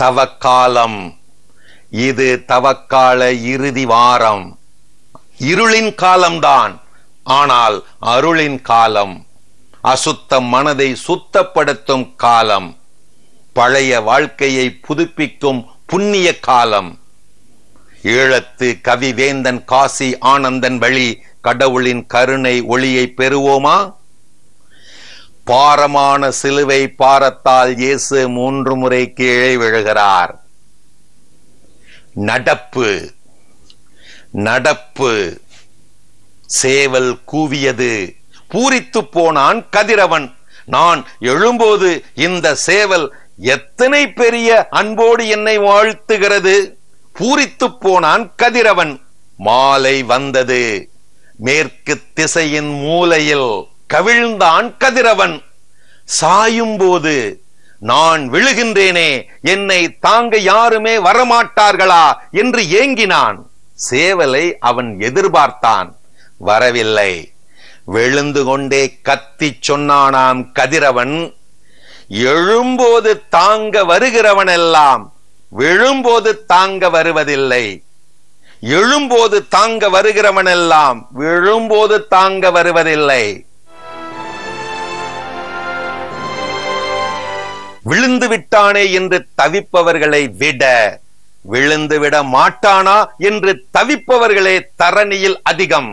தவக்காலம் இது தவக்கால இறுதி வாரம் இருளின் காலம்தான் ஆனால் அருளின் காலம் அசுத்த மனதை சுத்தப்படுத்தும் காலம் பழைய வாழ்க்கையை புதுப்பிக்கும் புண்ணிய காலம் ஈழத்து கவிவேந்தன் காசி ஆனந்தன் வழி கடவுளின் கருணை ஒளியை பெறுவோமா பாரமான சிலுவை பாரத்தால் இயேசு மூன்று முறை கீழே விழுகிறார் நடப்பு நடப்பு சேவல் கூவியது பூரித்து போனான் கதிரவன் நான் எழும்போது இந்த சேவல் எத்தனை பெரிய அன்போடு என்னை வாழ்த்துகிறது பூரித்து போனான் கதிரவன் மாலை வந்தது மேற்கு திசையின் மூலையில் கவிழ்ந்தான் கதிரவன் சாயும் போது நான் விழுகின்றேனே என்னை தாங்க யாருமே வரமாட்டார்களா என்று ஏங்கினான் சேவலை அவன் எதிர்பார்த்தான் வரவில்லை விழுந்து கொண்டே கத்தி சொன்னானாம் கதிரவன் எழும்போது தாங்க வருகிறவனெல்லாம் விழும்போது தாங்க வருவதில்லை எழும்போது தாங்க வருகிறவனெல்லாம் விழும்போது தாங்க வருவதில்லை விழுந்து விட்டானே என்று தவிப்பவர்களை விட விழுந்து விட மாட்டானா என்று தவிப்பவர்களே தரணியில் அதிகம்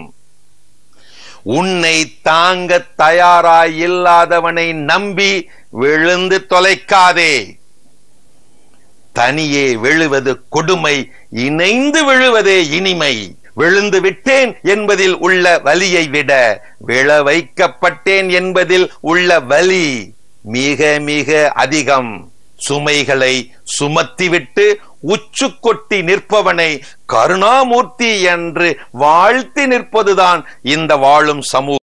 உன்னை தாங்க தயாராய் இல்லாதவனை நம்பி விழுந்து தொலைக்காதே தனியே விழுவது கொடுமை இணைந்து விழுவதே இனிமை விழுந்து விட்டேன் என்பதில் உள்ள வலியை விட விழ வைக்கப்பட்டேன் என்பதில் உள்ள வலி மிக மிக அதிகம் சுமைகளை சுமத்திவிட்டு உச்சு கொட்டி நிற்பவனை கருணாமூர்த்தி என்று வாழ்த்தி நிற்பதுதான் இந்த வாழும் சமூக